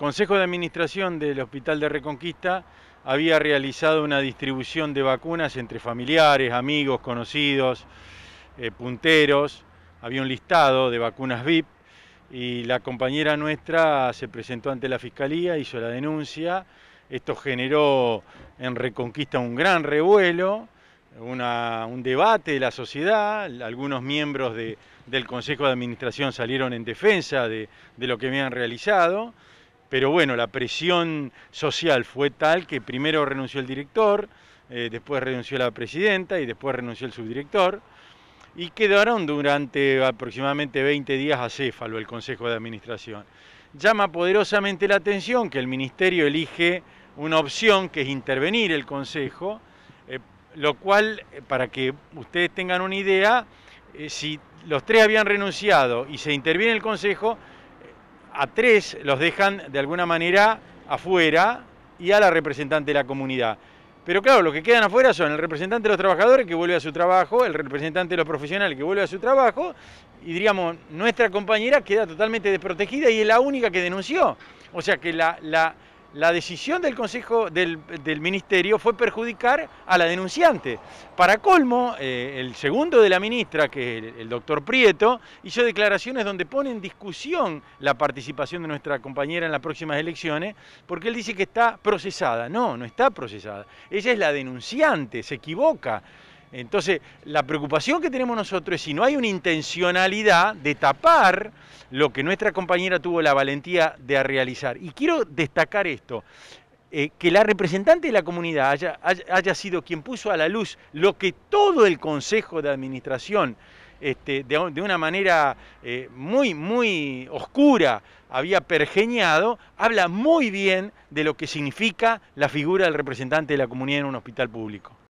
Consejo de Administración del Hospital de Reconquista había realizado una distribución de vacunas entre familiares, amigos, conocidos, eh, punteros. Había un listado de vacunas VIP y la compañera nuestra se presentó ante la Fiscalía, hizo la denuncia. Esto generó en Reconquista un gran revuelo, un debate de la sociedad. Algunos miembros del Consejo de Administración salieron en defensa de lo que habían realizado pero bueno, la presión social fue tal que primero renunció el director, eh, después renunció la presidenta y después renunció el subdirector, y quedaron durante aproximadamente 20 días a Céfalo, el Consejo de Administración. Llama poderosamente la atención que el Ministerio elige una opción que es intervenir el Consejo, eh, lo cual, eh, para que ustedes tengan una idea, si los tres habían renunciado y se interviene el Consejo, a tres los dejan de alguna manera afuera y a la representante de la comunidad. Pero claro, los que quedan afuera son el representante de los trabajadores que vuelve a su trabajo, el representante de los profesionales que vuelve a su trabajo, y diríamos, nuestra compañera queda totalmente desprotegida y es la única que denunció. O sea que la, la la decisión del Consejo del, Ministerio fue perjudicar a la denunciante. Para colmo, eh, el segundo de la ministra, que es el, doctor Prieto, hizo declaraciones donde pone en discusión la participación de nuestra compañera en las próximas elecciones, porque él dice que está procesada. No, no está procesada. Ella es la denunciante, se equivoca. Entonces, la preocupación que tenemos nosotros es si no hay una intencionalidad de tapar lo que nuestra compañera tuvo la valentía de realizar. Y quiero destacar esto. Eh, que la representante de la comunidad haya, sido quien puso a la luz lo que todo el Consejo de Administración, este, de, una manera eh, muy, muy oscura, había pergeñado, habla muy bien de lo que significa la figura del representante de la comunidad en un hospital público.